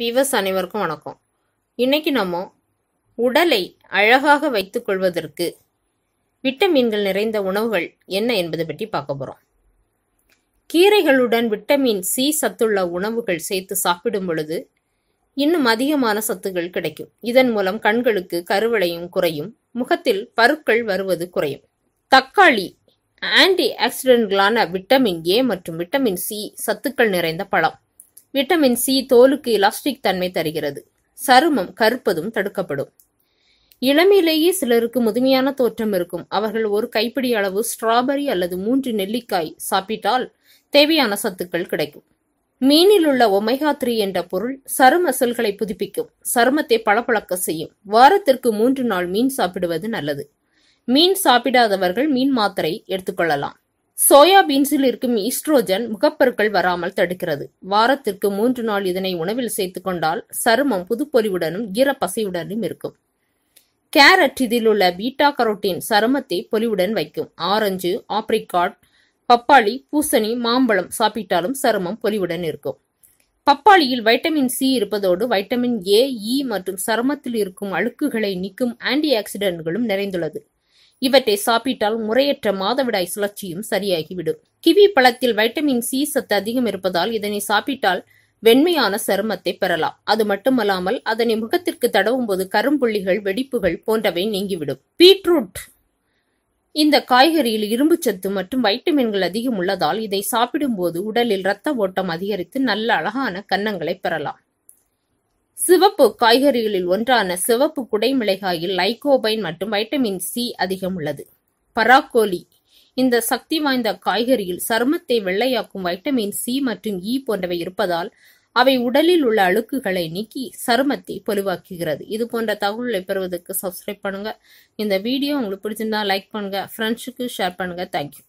விவஸ் அனைவருக்கும் வணக்கம் இன்னைக்கு நம்ம உடலை அழகாக வைத்துக்கொள்வதற்கு விட்டமின்கள் நிறைந்த உணவுகள் என்ன என்பதை பற்றி பார்க்க போகிறோம் கீரைகளுடன் விட்டமின் சி சத்துள்ள உணவுகள் சேர்த்து சாப்பிடும் பொழுது இன்னும் அதிகமான சத்துகள் கிடைக்கும் இதன் மூலம் கண்களுக்கு கருவளையும் குறையும் முகத்தில் பருக்கள் வருவது குறையும் தக்காளி ஆன்டி ஆக்சிடென்ட்களான விட்டமின் ஏ மற்றும் விட்டமின் சி சத்துக்கள் நிறைந்த பழம் விட்டமின் சி தோலுக்கு இலாஸ்டிக் தன்மை தருகிறது சருமம் கருப்பதும் தடுக்கப்படும் இளமையிலேயே சிலருக்கு முதுமையான தோற்றம் இருக்கும் அவர்கள் ஒரு கைப்பிடி அளவு ஸ்ட்ராபெரி அல்லது மூன்று நெல்லிக்காய் சாப்பிட்டால் தேவையான சத்துக்கள் கிடைக்கும் மீனில் உள்ள ஒமேகா த்ரீ என்ற பொருள் சரும செல்களை புதுப்பிக்கும் சருமத்தை பளபளக்க செய்யும் வாரத்திற்கு மூன்று நாள் மீன் சாப்பிடுவது நல்லது மீன் சாப்பிடாதவர்கள் மீன் மாத்திரை எடுத்துக்கொள்ளலாம் சோயா பீன்ஸில் இருக்கும் ஈஸ்ட்ரோஜன் முகப்பருக்கள் வராமல் தடுக்கிறது வாரத்திற்கு மூன்று நாள் இதனை உணவில் சேர்த்து கொண்டால் சருமம் புதுப்பொலிவுடனும் ஈரப்பசையுடனும் இருக்கும் கேரட் இதில் உள்ள பீட்டா கரோட்டின் சருமத்தை பொலிவுடன் வைக்கும் ஆரஞ்சு ஆப்ரிகாட் பப்பாளி பூசணி மாம்பழம் சாப்பிட்டாலும் சருமம் பொலிவுடன் இருக்கும் பப்பாளியில் வைட்டமின் சி இருப்பதோடு வைட்டமின் ஏ இ மற்றும் சருமத்தில் இருக்கும் அழுக்குகளை நீக்கும் ஆன்டி ஆக்சிடென்ட்களும் நிறைந்துள்ளது இவற்றை சாப்பிட்டால் முறையற்ற மாதவிடாய் சுழற்சியும் சரியாகிவிடும் கிவி பழத்தில் வைட்டமின் சி சத்து அதிகம் இருப்பதால் இதனை சாப்பிட்டால் வெண்மையான சருமத்தை பெறலாம் அது மட்டுமல்லாமல் அதனை முகத்திற்கு தடவும் போது கரும்புள்ளிகள் வெடிப்புகள் போன்றவை நீங்கிவிடும் பீட்ரூட் இந்த காய்கறியில் இரும்பு சத்து மற்றும் வைட்டமின்கள் அதிகம் உள்ளதால் இதை சாப்பிடும்போது உடலில் இரத்த ஓட்டம் அதிகரித்து நல்ல அழகான கன்னங்களை பெறலாம் சிவப்பு காய்கறிகளில் ஒன்றான சிவப்பு குடைமிளகாயில் லைகோபைன் மற்றும் வைட்டமின் சி அதிகம் உள்ளது பராக்கோலி இந்த சக்தி வாய்ந்த காய்கறியில் சருமத்தை வெள்ளையாக்கும் வைட்டமின் சி மற்றும் இ போன்றவை இருப்பதால் அவை உடலில் உள்ள அழுக்குகளை நீக்கி சருமத்தை பொலிவாக்குகிறது இது போன்ற தகவல்களை பெறுவதற்கு சப்ஸ்கிரைப் பண்ணுங்க இந்த வீடியோ உங்களுக்கு பிடிச்சிருந்தா லைக் பண்ணுங்க ஃப்ரெண்ட்ஸுக்கு ஷேர் பண்ணுங்க தேங்க்யூ